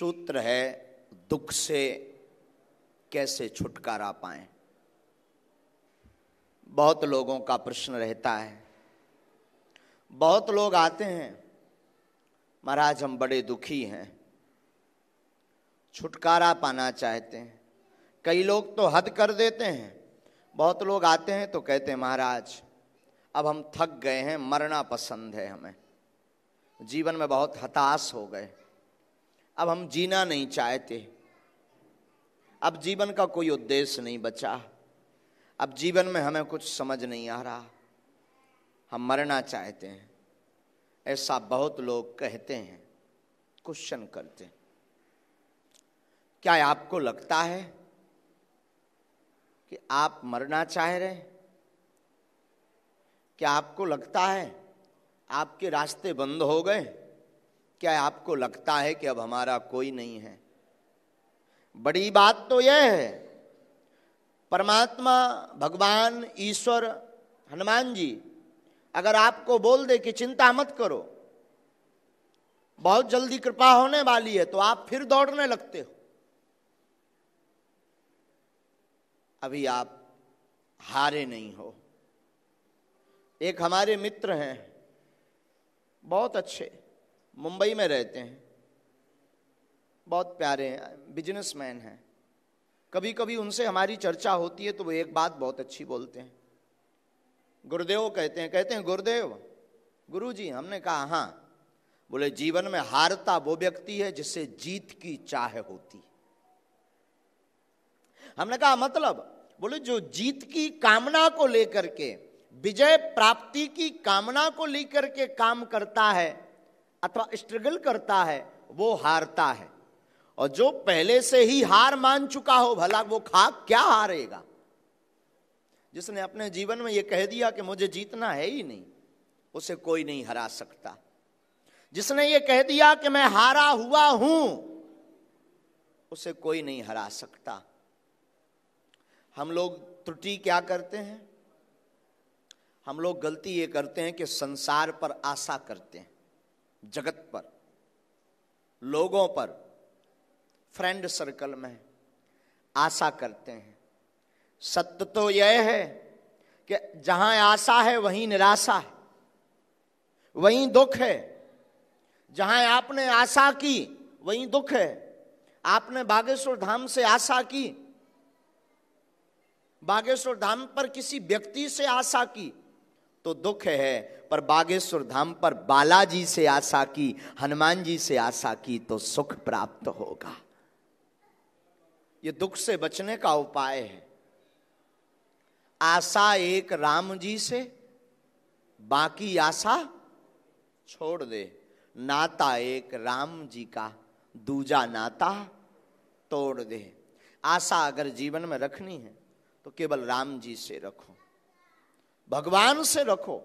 सूत्र है दुख से कैसे छुटकारा पाएं बहुत लोगों का प्रश्न रहता है बहुत लोग आते हैं महाराज हम बड़े दुखी हैं छुटकारा पाना चाहते हैं कई लोग तो हद कर देते हैं बहुत लोग आते हैं तो कहते हैं महाराज अब हम थक गए हैं मरना पसंद है हमें जीवन में बहुत हताश हो गए अब हम जीना नहीं चाहते अब जीवन का कोई उद्देश्य नहीं बचा अब जीवन में हमें कुछ समझ नहीं आ रहा हम मरना चाहते हैं ऐसा बहुत लोग कहते हैं क्वेश्चन करते हैं क्या आपको लगता है कि आप मरना चाह रहे हैं क्या आपको लगता है आपके रास्ते बंद हो गए क्या आपको लगता है कि अब हमारा कोई नहीं है बड़ी बात तो यह है परमात्मा भगवान ईश्वर हनुमान जी अगर आपको बोल दे कि चिंता मत करो बहुत जल्दी कृपा होने वाली है तो आप फिर दौड़ने लगते हो अभी आप हारे नहीं हो एक हमारे मित्र हैं बहुत अच्छे मुंबई में रहते हैं बहुत प्यारे हैं बिजनेसमैन हैं कभी कभी उनसे हमारी चर्चा होती है तो वो एक बात बहुत अच्छी बोलते हैं गुरुदेव कहते हैं कहते हैं गुरुदेव गुरु जी हमने कहा हाँ बोले जीवन में हारता वो व्यक्ति है जिससे जीत की चाह होती हमने कहा मतलब बोले जो जीत की कामना को लेकर के विजय प्राप्ति की कामना को लेकर के काम करता है अथवा स्ट्रगल करता है वो हारता है और जो पहले से ही हार मान चुका हो भला वो खा क्या हारेगा जिसने अपने जीवन में ये कह दिया कि मुझे जीतना है ही नहीं उसे कोई नहीं हरा सकता जिसने ये कह दिया कि मैं हारा हुआ हूं उसे कोई नहीं हरा सकता हम लोग त्रुटि क्या करते हैं हम लोग गलती ये करते हैं कि संसार पर आशा करते हैं जगत पर लोगों पर फ्रेंड सर्कल में आशा करते हैं सत्य तो यह है कि जहां आशा है वहीं निराशा है वहीं दुख है जहां आपने आशा की वहीं दुख है आपने बागेश्वर धाम से आशा की बागेश्वर धाम पर किसी व्यक्ति से आशा की तो दुख है पर बागेश्वर धाम पर बालाजी से आशा की हनुमान जी से आशा की तो सुख प्राप्त होगा ये दुख से बचने का उपाय है आशा एक राम जी से बाकी आशा छोड़ दे नाता एक राम जी का दूजा नाता तोड़ दे आशा अगर जीवन में रखनी है तो केवल राम जी से रखो भगवान से रखो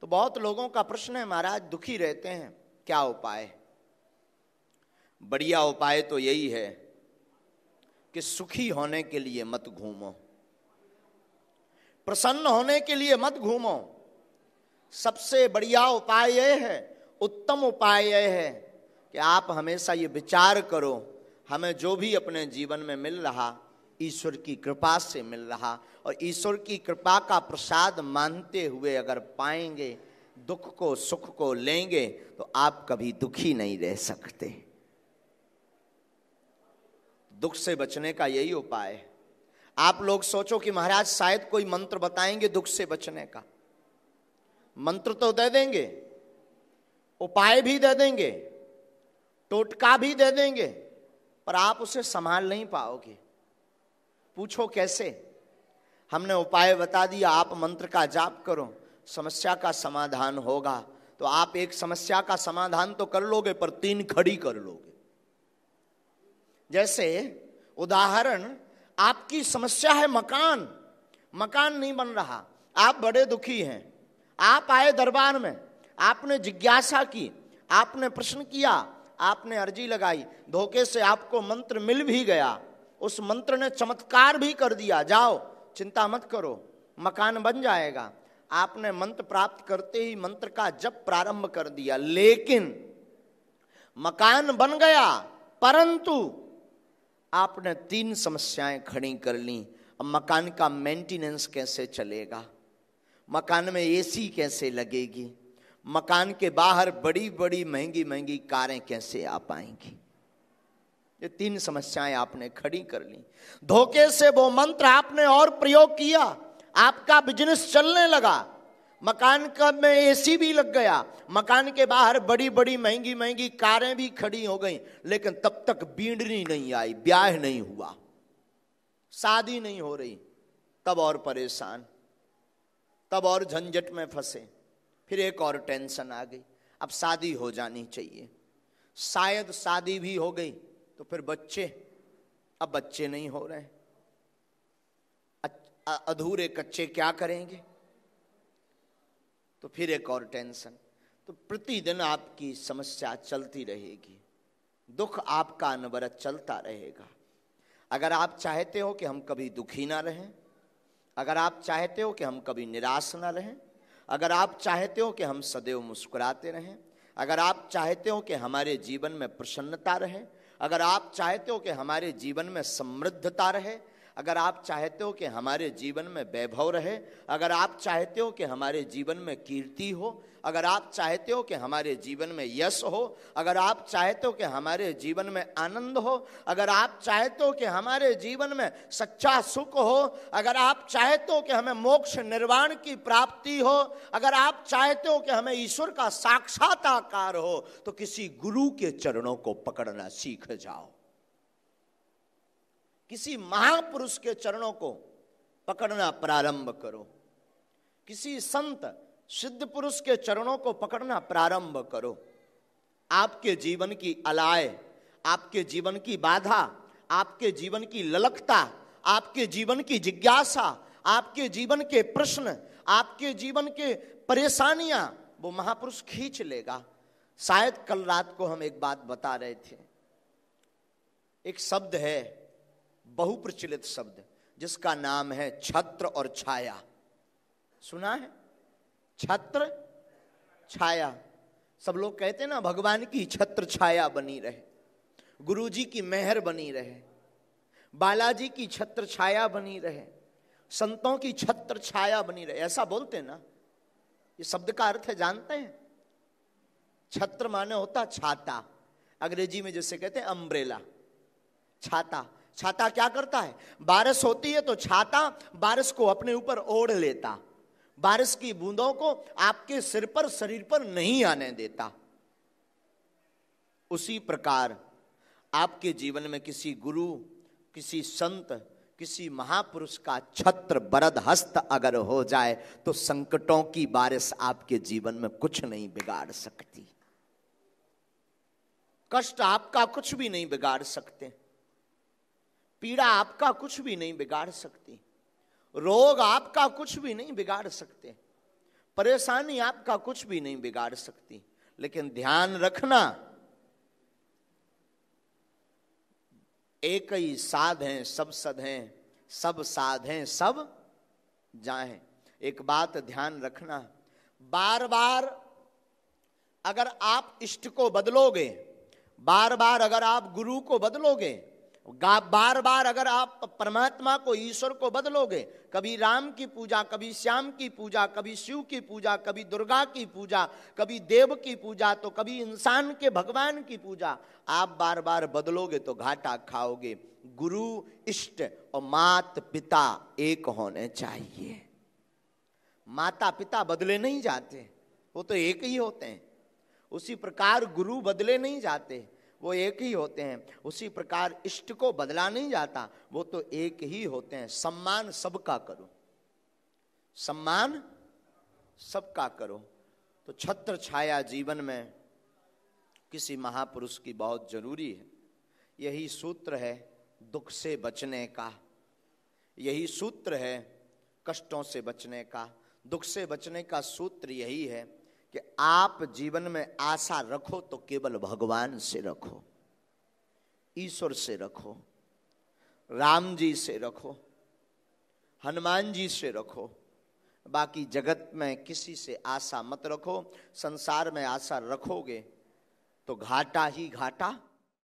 तो बहुत लोगों का प्रश्न है महाराज दुखी रहते हैं क्या उपाय बढ़िया उपाय तो यही है कि सुखी होने के लिए मत घूमो प्रसन्न होने के लिए मत घूमो सबसे बढ़िया उपाय यह है उत्तम उपाय यह है कि आप हमेशा ये विचार करो हमें जो भी अपने जीवन में मिल रहा ईश्वर की कृपा से मिल रहा और ईश्वर की कृपा का प्रसाद मानते हुए अगर पाएंगे दुख को सुख को लेंगे तो आप कभी दुखी नहीं रह सकते दुख से बचने का यही उपाय है आप लोग सोचो कि महाराज शायद कोई मंत्र बताएंगे दुख से बचने का मंत्र तो दे देंगे उपाय भी दे देंगे टोटका भी दे देंगे पर आप उसे संभाल नहीं पाओगे पूछो कैसे हमने उपाय बता दिया आप मंत्र का जाप करो समस्या का समाधान होगा तो आप एक समस्या का समाधान तो कर लोगे पर तीन खड़ी कर लोगे जैसे उदाहरण आपकी समस्या है मकान मकान नहीं बन रहा आप बड़े दुखी हैं आप आए दरबार में आपने जिज्ञासा की आपने प्रश्न किया आपने अर्जी लगाई धोखे से आपको मंत्र मिल भी गया उस मंत्र ने चमत्कार भी कर दिया जाओ चिंता मत करो मकान बन जाएगा आपने मंत्र प्राप्त करते ही मंत्र का जब प्रारंभ कर दिया लेकिन मकान बन गया परंतु आपने तीन समस्याएं खड़ी कर ली अब मकान का मेंटेनेंस कैसे चलेगा मकान में एसी कैसे लगेगी मकान के बाहर बड़ी बड़ी महंगी महंगी कारें कैसे आ पाएंगी ये तीन समस्याएं आपने खड़ी कर ली धोखे से वो मंत्र आपने और प्रयोग किया आपका बिजनेस चलने लगा मकान का में एसी भी लग गया मकान के बाहर बड़ी बड़ी महंगी महंगी कारें भी खड़ी हो गई लेकिन तब तक बीडनी नहीं आई ब्याह नहीं हुआ शादी नहीं हो रही तब और परेशान तब और झंझट में फंसे फिर एक और टेंशन आ गई अब शादी हो जानी चाहिए शायद शादी भी हो गई तो फिर बच्चे अब बच्चे नहीं हो रहे अधूरे कच्चे क्या करेंगे तो फिर एक और टेंशन तो प्रतिदिन आपकी समस्या चलती रहेगी दुख आपका अनवरत चलता रहेगा अगर आप चाहते हो कि हम कभी दुखी ना रहें अगर आप चाहते हो कि हम कभी निराश ना रहें अगर आप चाहते हो कि हम सदैव मुस्कुराते रहें अगर आप चाहते हो कि हमारे जीवन में प्रसन्नता रहे अगर आप चाहते हो कि हमारे जीवन में समृद्धता रहे अगर आप चाहते हो कि हमारे जीवन में वैभव रहे अगर आप चाहते हो कि हमारे जीवन में कीर्ति हो अगर आप चाहते हो कि हमारे जीवन में यश हो अगर आप चाहते हो कि हमारे जीवन में आनंद हो अगर आप चाहते हो कि हमारे जीवन में सच्चा सुख हो अगर आप चाहते हो कि हमें मोक्ष निर्वाण की प्राप्ति हो अगर आप चाहते हो कि हमें ईश्वर का साक्षात्कार हो तो किसी गुरु के चरणों को पकड़ना सीख जाओ किसी महापुरुष के चरणों को पकड़ना प्रारंभ करो किसी संत सिद्ध पुरुष के चरणों को पकड़ना प्रारंभ करो आपके जीवन की अलाय आपके जीवन की बाधा आपके जीवन की ललकता आपके जीवन की जिज्ञासा आपके जीवन के प्रश्न आपके जीवन के परेशानियां वो महापुरुष खींच लेगा शायद कल रात को हम एक बात बता रहे थे एक शब्द है बहुप्रचलित शब्द जिसका नाम है छत्र और छाया सुना है छत्र छाया सब लोग कहते हैं ना भगवान की छत्र छाया बनी रहे गुरु जी की मेहर बनी रहे बालाजी की छत्र छाया बनी रहे संतों की छत्र छाया बनी रहे ऐसा बोलते हैं ना ये शब्द का अर्थ है जानते हैं छत्र माने होता छाता अंग्रेजी में जैसे कहते हैं अम्ब्रेला छाता छाता क्या करता है बारिश होती है तो छाता बारिश को अपने ऊपर ओढ़ लेता बारिश की बूंदों को आपके सिर पर शरीर पर नहीं आने देता उसी प्रकार आपके जीवन में किसी गुरु किसी संत किसी महापुरुष का छत्र बरद हस्त अगर हो जाए तो संकटों की बारिश आपके जीवन में कुछ नहीं बिगाड़ सकती कष्ट आपका कुछ भी नहीं बिगाड़ सकते पीड़ा आपका कुछ भी नहीं बिगाड़ सकती रोग आपका कुछ भी नहीं बिगाड़ सकते परेशानी आपका कुछ भी नहीं बिगाड़ सकती लेकिन ध्यान रखना एक ही साध हैं सब सद हैं सब साध हैं सब जाए एक बात ध्यान रखना बार बार अगर आप इष्ट को बदलोगे बार बार अगर आप गुरु को बदलोगे बार बार अगर आप परमात्मा को ईश्वर को बदलोगे कभी राम की पूजा कभी श्याम की पूजा कभी शिव की पूजा कभी दुर्गा की पूजा कभी देव की पूजा तो कभी इंसान के भगवान की पूजा आप बार बार बदलोगे तो घाटा खाओगे गुरु इष्ट और मात पिता एक होने चाहिए माता पिता बदले नहीं जाते वो तो एक ही होते हैं उसी प्रकार गुरु बदले नहीं जाते वो एक ही होते हैं उसी प्रकार इष्ट को बदला नहीं जाता वो तो एक ही होते हैं सम्मान सबका करो सम्मान सबका करो तो छत्र छाया जीवन में किसी महापुरुष की बहुत जरूरी है यही सूत्र है दुख से बचने का यही सूत्र है कष्टों से बचने का दुख से बचने का सूत्र यही है कि आप जीवन में आशा रखो तो केवल भगवान से रखो ईश्वर से रखो राम जी से रखो हनुमान जी से रखो बाकी जगत में किसी से आशा मत रखो संसार में आशा रखोगे तो घाटा ही घाटा